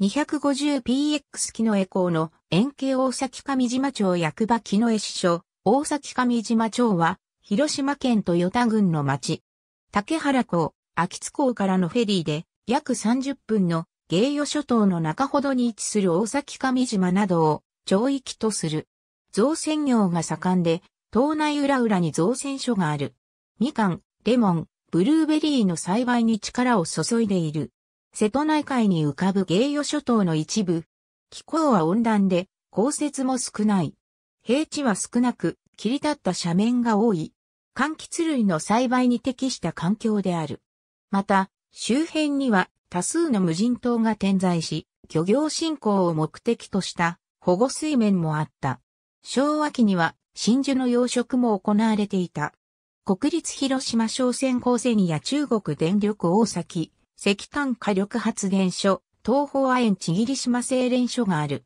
250px 木のコ港の円形大崎上島町役場木の絵師所、大崎上島町は、広島県豊田郡の町。竹原港、秋津港からのフェリーで、約30分の芸予諸島の中ほどに位置する大崎上島などを、町域とする。造船業が盛んで、島内裏々に造船所がある。みかん、レモン、ブルーベリーの栽培に力を注いでいる。瀬戸内海に浮かぶ芸予諸島の一部。気候は温暖で、降雪も少ない。平地は少なく、切り立った斜面が多い。柑橘類の栽培に適した環境である。また、周辺には多数の無人島が点在し、漁業振興を目的とした保護水面もあった。昭和期には真珠の養殖も行われていた。国立広島商船高専や中国電力大崎、石炭火力発電所、東方亜鉛千切島精錬所がある。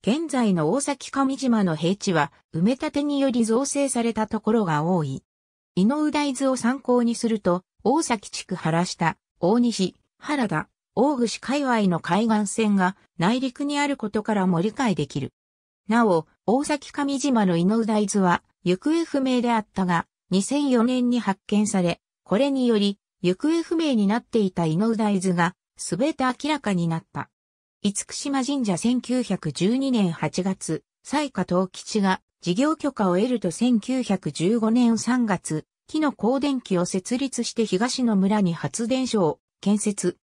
現在の大崎上島の平地は、埋め立てにより造成されたところが多い。井上大図を参考にすると、大崎地区原下、大西、原田、大串界隈の海岸線が内陸にあることからも理解できる。なお、大崎上島の井上大図は、行方不明であったが、2004年に発見され、これにより、行方不明になっていた井上大豆が、すべて明らかになった。五福島神社1912年8月、西下東吉が事業許可を得ると1915年3月、木の光電機を設立して東の村に発電所を建設。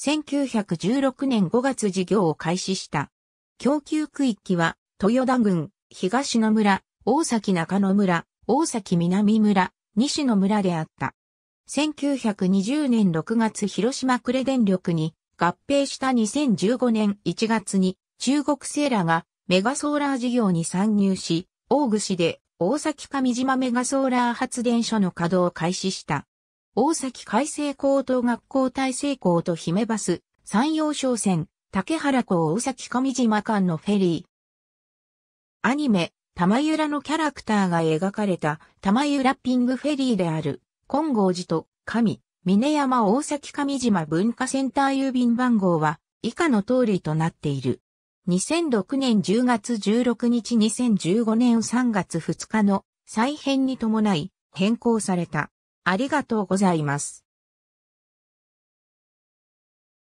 1916年5月事業を開始した。供給区域は、豊田郡、東の村、大崎中野村、大崎南村、西の村であった。1920年6月広島呉電力に合併した2015年1月に中国セーラがメガソーラー事業に参入し、大串で大崎上島メガソーラー発電所の稼働を開始した。大崎海星高等学校大成校と姫バス、山陽商船、竹原港大崎上島間のフェリー。アニメ、玉浦のキャラクターが描かれた玉浦ピングフェリーである。金剛寺と神、峰山大崎上島文化センター郵便番号は以下の通りとなっている。2006年10月16日2015年3月2日の再編に伴い変更された。ありがとうございます。